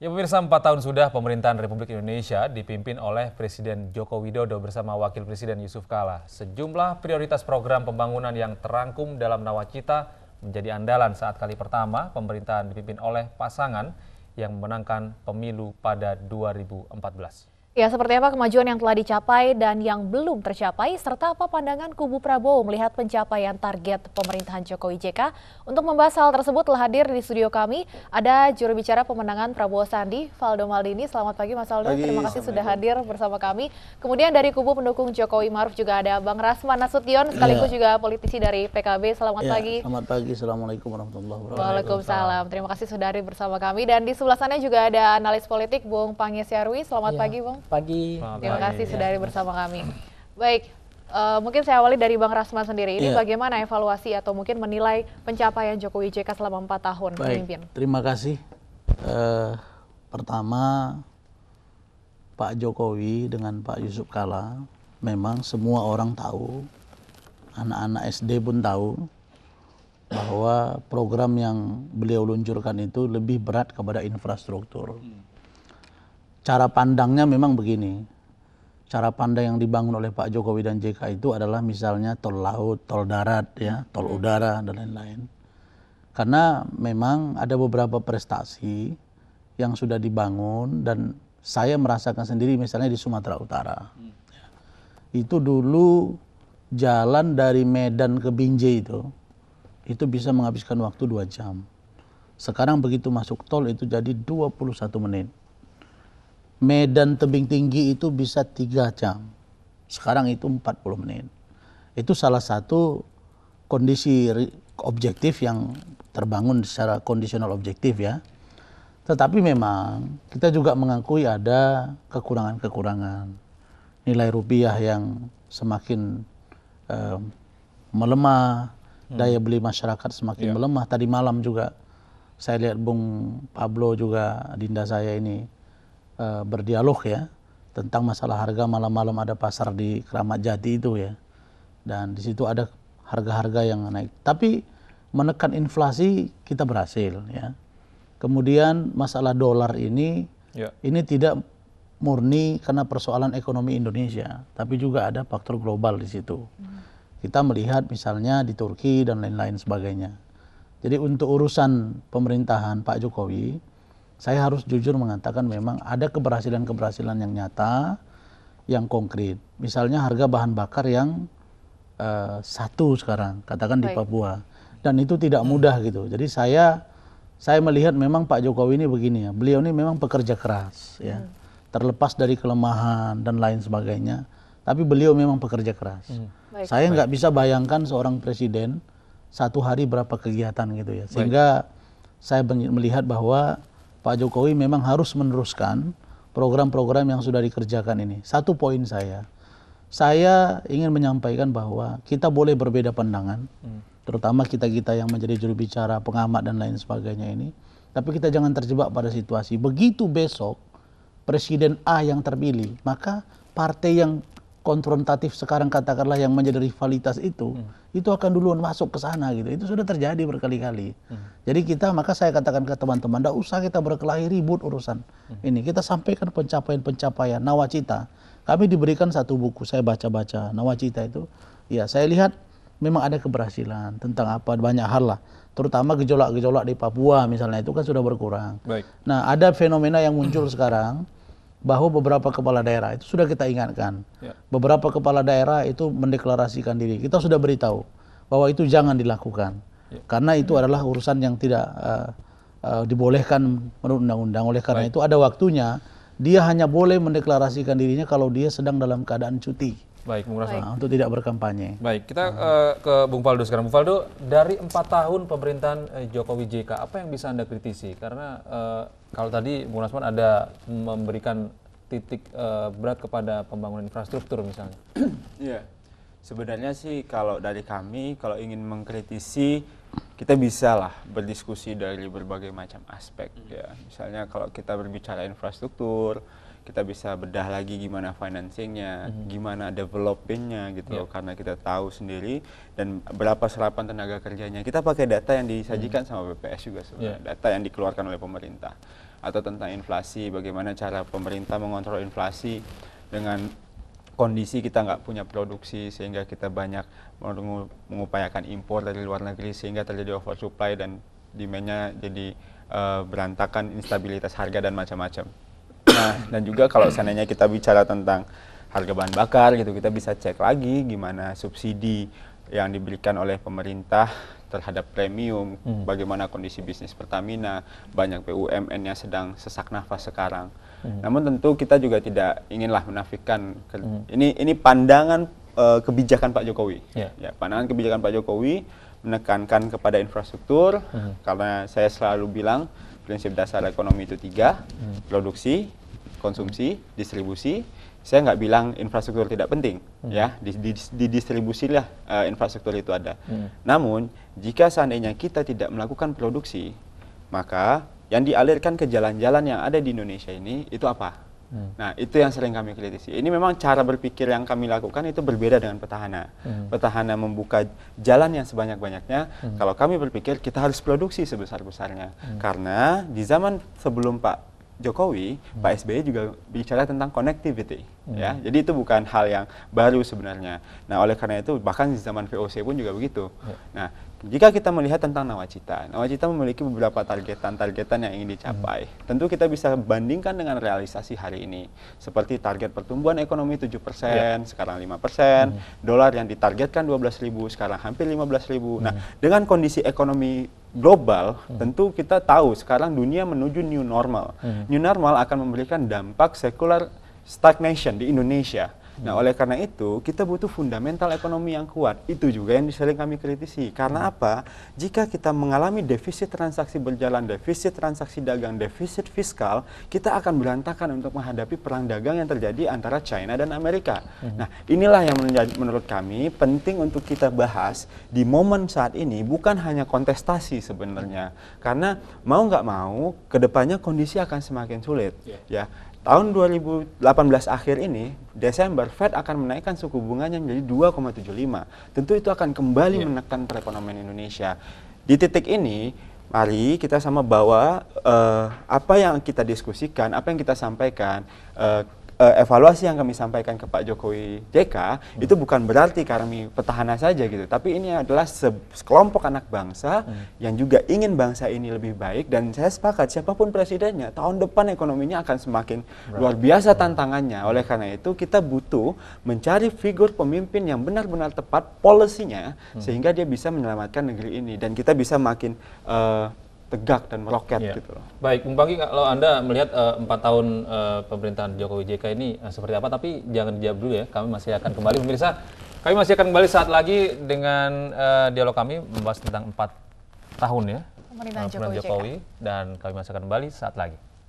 Ya pemirsa, empat tahun sudah pemerintahan Republik Indonesia dipimpin oleh Presiden Joko Widodo bersama Wakil Presiden Yusuf Kala. Sejumlah prioritas program pembangunan yang terangkum dalam nawacita menjadi andalan saat kali pertama pemerintahan dipimpin oleh pasangan yang memenangkan pemilu pada 2014. Ya, seperti apa kemajuan yang telah dicapai dan yang belum tercapai, serta apa pandangan kubu Prabowo melihat pencapaian target pemerintahan Jokowi JK? Untuk membahas hal tersebut telah hadir di studio kami ada juru bicara pemenangan Prabowo Sandi, Valdo Maldini. Selamat pagi Mas Aldo. terima kasih sudah hadir bersama kami. Kemudian dari kubu pendukung Jokowi Maruf juga ada Bang Rasman Nasution, iya. sekaligus ya. juga politisi dari PKB. Selamat ya, pagi. Selamat pagi, Assalamualaikum warahmatullahi wabarakatuh. Waalaikumsalam, terima kasih sudah hadir bersama kami. Dan di sebelah sana juga ada analis politik Bung Yarwi. Selamat ya. pagi Bung pagi. Selamat Terima pagi. kasih sudah ya. bersama kami. Baik, uh, mungkin saya awali dari Bang Rasman sendiri. Ini ya. bagaimana evaluasi atau mungkin menilai pencapaian Jokowi JK selama empat tahun memimpin? Terima kasih. Uh, pertama, Pak Jokowi dengan Pak Yusuf Kala, memang semua orang tahu, anak-anak SD pun tahu bahwa program yang beliau luncurkan itu lebih berat kepada infrastruktur. Hmm cara pandangnya memang begini. Cara pandang yang dibangun oleh Pak Jokowi dan JK itu adalah misalnya tol laut, tol darat, ya, tol hmm. udara dan lain-lain. Karena memang ada beberapa prestasi yang sudah dibangun dan saya merasakan sendiri misalnya di Sumatera Utara. Hmm. Itu dulu jalan dari Medan ke Binjai itu itu bisa menghabiskan waktu dua jam. Sekarang begitu masuk tol itu jadi 21 menit medan tebing tinggi itu bisa tiga jam. Sekarang itu 40 menit. Itu salah satu kondisi objektif yang terbangun secara kondisional objektif ya. Tetapi memang kita juga mengakui ada kekurangan-kekurangan. Nilai rupiah yang semakin eh, melemah, hmm. daya beli masyarakat semakin yeah. melemah. Tadi malam juga saya lihat Bung Pablo juga Dinda saya ini Eh, berdialog ya tentang masalah harga malam-malam ada pasar di Keramat Jati itu ya. Dan di situ ada harga-harga yang naik. Tapi menekan inflasi kita berhasil ya. Kemudian masalah dolar ini ya. ini tidak murni karena persoalan ekonomi Indonesia, tapi juga ada faktor global di situ. Kita melihat misalnya di Turki dan lain-lain sebagainya. Jadi untuk urusan pemerintahan Pak Jokowi, saya harus jujur mengatakan memang ada keberhasilan-keberhasilan yang nyata, yang konkret. Misalnya harga bahan bakar yang uh, satu sekarang, katakan Baik. di Papua. Dan itu tidak hmm. mudah gitu. Jadi saya saya melihat memang Pak Jokowi ini begini ya. Beliau ini memang pekerja keras ya. Hmm. Terlepas dari kelemahan dan lain sebagainya, tapi beliau memang pekerja keras. Hmm. Saya nggak bisa bayangkan seorang presiden satu hari berapa kegiatan gitu ya. Sehingga Baik. saya melihat bahwa Pak Jokowi memang harus meneruskan program-program yang sudah dikerjakan ini. Satu poin saya, saya ingin menyampaikan bahwa kita boleh berbeda pandangan, hmm. terutama kita-kita yang menjadi juru bicara, pengamat dan lain sebagainya ini. Tapi kita jangan terjebak pada situasi. Begitu besok presiden A yang terpilih, maka partai yang konfrontatif sekarang katakanlah yang menjadi rivalitas itu hmm. itu akan duluan masuk ke sana gitu itu sudah terjadi berkali-kali hmm. jadi kita maka saya katakan ke teman-teman tidak usah kita berkelahi ribut urusan hmm. ini kita sampaikan pencapaian-pencapaian nawacita kami diberikan satu buku saya baca-baca nawacita itu ya saya lihat memang ada keberhasilan tentang apa banyak hal lah terutama gejolak-gejolak di Papua misalnya itu kan sudah berkurang Baik. nah ada fenomena yang muncul sekarang bahwa beberapa kepala daerah itu sudah kita ingatkan. Ya. Beberapa kepala daerah itu mendeklarasikan diri. Kita sudah beritahu bahwa itu jangan dilakukan. Ya. Karena itu ya. adalah urusan yang tidak uh, uh, dibolehkan menurut undang-undang. Oleh karena Baik. itu ada waktunya dia hanya boleh mendeklarasikan dirinya kalau dia sedang dalam keadaan cuti. Baik, Bung Rasman. Nah, untuk tidak berkampanye. Baik, kita uh, ke Bung Faldo sekarang. Bung Faldo, dari empat tahun pemerintahan Jokowi JK, apa yang bisa Anda kritisi? Karena uh, kalau tadi Bung Rasman ada memberikan titik uh, berat kepada pembangunan infrastruktur misalnya? Iya. Sebenarnya sih kalau dari kami kalau ingin mengkritisi kita bisa lah berdiskusi dari berbagai macam aspek ya. Misalnya kalau kita berbicara infrastruktur, kita bisa bedah lagi gimana financingnya, mm-hmm. gimana developingnya gitu yeah. loh iya. karena kita tahu sendiri dan berapa serapan tenaga kerjanya. Kita pakai data yang disajikan mm-hmm. sama BPS juga sebenarnya, yeah. data yang dikeluarkan oleh pemerintah atau tentang inflasi, bagaimana cara pemerintah mengontrol inflasi dengan kondisi kita nggak punya produksi sehingga kita banyak mengupayakan impor dari luar negeri sehingga terjadi oversupply dan demandnya jadi uh, berantakan instabilitas harga dan macam-macam. Nah, dan juga kalau seandainya kita bicara tentang harga bahan bakar gitu, kita bisa cek lagi gimana subsidi yang diberikan oleh pemerintah terhadap premium, hmm. bagaimana kondisi bisnis Pertamina, banyak BUMN yang sedang sesak nafas sekarang. Hmm. Namun tentu kita juga tidak inginlah menafikan hmm. ini ini pandangan uh, kebijakan Pak Jokowi. Yeah. Ya, pandangan kebijakan Pak Jokowi menekankan kepada infrastruktur hmm. karena saya selalu bilang prinsip dasar ekonomi itu tiga, hmm. produksi, konsumsi, distribusi. Saya nggak bilang infrastruktur tidak penting, hmm. ya di, di, di distribusilah uh, eh, infrastruktur itu ada. Hmm. Namun jika seandainya kita tidak melakukan produksi, maka yang dialirkan ke jalan-jalan yang ada di Indonesia ini itu apa? Hmm. Nah, itu yang sering kami kritisi. Ini memang cara berpikir yang kami lakukan itu berbeda dengan petahana. Hmm. Petahana membuka jalan yang sebanyak-banyaknya. Hmm. Kalau kami berpikir kita harus produksi sebesar-besarnya. Hmm. Karena di zaman sebelum Pak Jokowi, hmm. Pak SBY juga bicara tentang connectivity, hmm. ya. Jadi itu bukan hal yang baru sebenarnya. Nah, oleh karena itu bahkan di zaman VOC pun juga begitu. Hmm. Nah, jika kita melihat tentang nawacita, nawacita memiliki beberapa targetan-targetan yang ingin dicapai. Hmm. Tentu kita bisa bandingkan dengan realisasi hari ini. Seperti target pertumbuhan ekonomi 7%, yeah. sekarang 5%, hmm. dolar yang ditargetkan 12.000, sekarang hampir 15.000. Nah, hmm. Nah, dengan kondisi ekonomi global, hmm. tentu kita tahu sekarang dunia menuju new normal. Hmm. New normal akan memberikan dampak sekular stagnation di Indonesia Nah, oleh karena itu, kita butuh fundamental ekonomi yang kuat. Itu juga yang sering kami kritisi. Karena hmm. apa? Jika kita mengalami defisit transaksi berjalan, defisit transaksi dagang, defisit fiskal, kita akan berantakan untuk menghadapi perang dagang yang terjadi antara China dan Amerika. Hmm. Nah, inilah yang menurut kami penting untuk kita bahas di momen saat ini, bukan hanya kontestasi sebenarnya. Karena mau nggak mau, kedepannya kondisi akan semakin sulit. Yeah. Ya, ya. Tahun 2018 akhir ini, Desember, Fed akan menaikkan suku bunganya menjadi 2,75. Tentu itu akan kembali yeah. menekan perekonomian Indonesia. Di titik ini, mari kita sama bawa uh, apa yang kita diskusikan, apa yang kita sampaikan, uh, Eh, evaluasi yang kami sampaikan ke Pak Jokowi JK hmm. itu bukan berarti kami petahana saja gitu, tapi ini adalah se sekelompok anak bangsa hmm. yang juga ingin bangsa ini lebih baik dan saya sepakat siapapun presidennya tahun depan ekonominya akan semakin right. luar biasa hmm. tantangannya. Oleh karena itu kita butuh mencari figur pemimpin yang benar-benar tepat polisinya hmm. sehingga dia bisa menyelamatkan negeri ini dan kita bisa makin uh, tegak dan meroket yeah. gitu loh. Baik, Bung Panggi kalau Anda melihat eh, empat uh, tahun uh, pemerintahan Jokowi JK ini uh, seperti apa tapi jangan dijawab dulu ya. Kami masih akan kembali pemirsa. Kami masih akan kembali saat lagi dengan uh, dialog kami membahas tentang empat tahun ya pemerintahan uh, Jokowi, Jokowi dan kami masih akan kembali saat lagi.